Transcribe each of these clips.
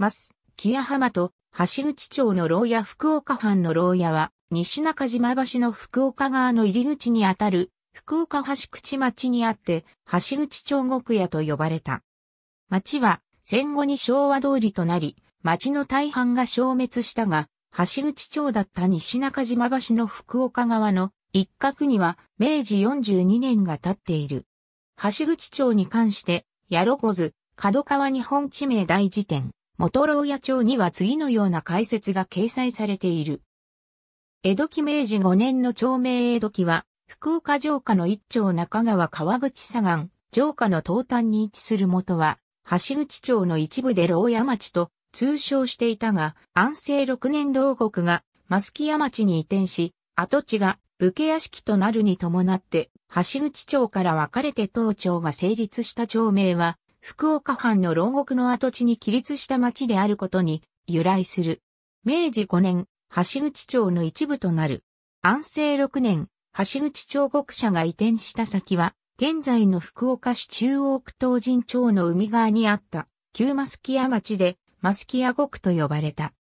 ます。木屋浜と橋口町の牢屋福岡藩の牢屋は、西中島橋の福岡側の入り口にあたる、福岡橋口町にあって、橋口町国屋と呼ばれた。町は、戦後に昭和通りとなり、町の大半が消滅したが、橋口町だった西中島橋の福岡側の一角には明治42年が経っている。橋口町に関して、やろこず、角川日本地名大辞典。元牢屋町には次のような解説が掲載されている。江戸期明治5年の長名江戸期は、福岡城下の一丁中川川口左岸、城下の東端に位置する元は、橋口町の一部で牢屋町と通称していたが、安政6年牢獄が益木屋町に移転し、跡地が武家屋敷となるに伴って、橋口町から分かれて当町が成立した町名は、福岡藩の牢獄の跡地に起立した町であることに由来する。明治5年、橋口町の一部となる。安政6年、橋口町国社が移転した先は、現在の福岡市中央区東神町の海側にあった旧マスキア町でマスキア国と呼ばれた。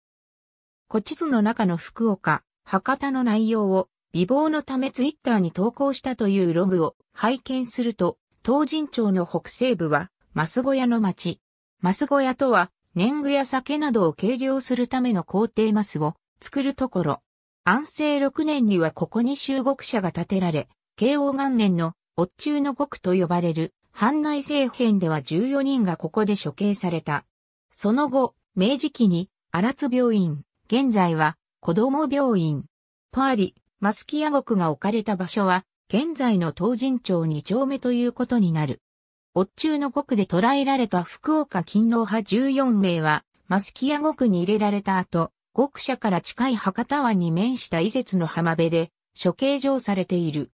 古地図の中の福岡、博多の内容を美貌のためツイッターに投稿したというログを拝見すると、東神町の北西部はマス小屋の町。マス小屋とは、年貢や酒などを計量するための皇帝マスを作るところ。安政6年にはここに集国者が建てられ、慶応元年の越中の国と呼ばれる藩内政府編では14人がここで処刑された。その後、明治期に荒津病院、現在は子供病院とあり、マスキア国が置かれた場所は現在の東神町2丁目ということになる。越中の獄で捕らえられた福岡勤労派14名は、マキア屋国に入れられた後、極舎から近い博多湾に面した移設の浜辺で、処刑場されている。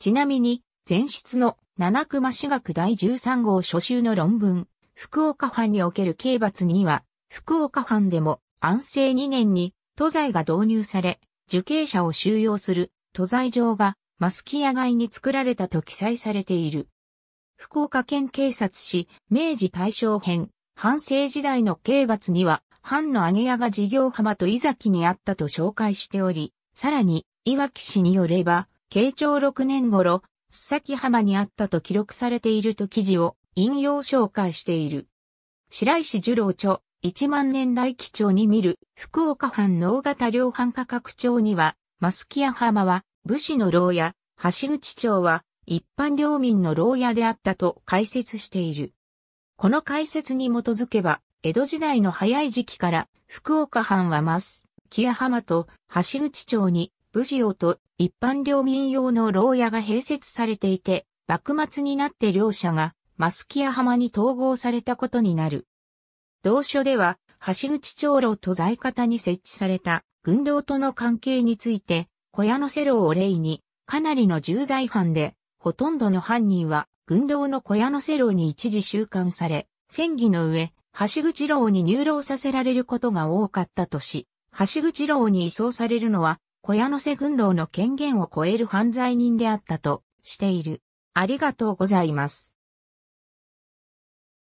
ちなみに、前室の七熊私学第13号初集の論文、福岡藩における刑罰には、福岡藩でも安政2年に都在が導入され、受刑者を収容する都在場がマスキア街に作られたと記載されている。福岡県警察史、明治大正編、反省時代の刑罰には、藩の揚げ屋が事業浜と伊崎にあったと紹介しており、さらに、岩城市によれば、慶長6年頃、須崎浜にあったと記録されていると記事を引用紹介している。白石樹郎著、1万年代記帳に見る、福岡藩の大型量販価格帳には、マスキ浜は、武士の牢屋、橋口町は、一般領民の牢屋であったと解説している。この解説に基づけば、江戸時代の早い時期から福岡藩は増す、木屋浜と橋口町に武士用と一般領民用の牢屋が併設されていて、幕末になって両者が増木屋浜に統合されたことになる。同書では、橋口町牢と在方に設置された軍牢との関係について、小屋の世老を例に、かなりの重罪犯でほとんどの犯人は、軍牢の小屋のセロに一時収監され、戦議の上、橋口牢に入牢させられることが多かったとし、橋口牢に移送されるのは、小屋の瀬軍牢の権限を超える犯罪人であったとしている。ありがとうございます。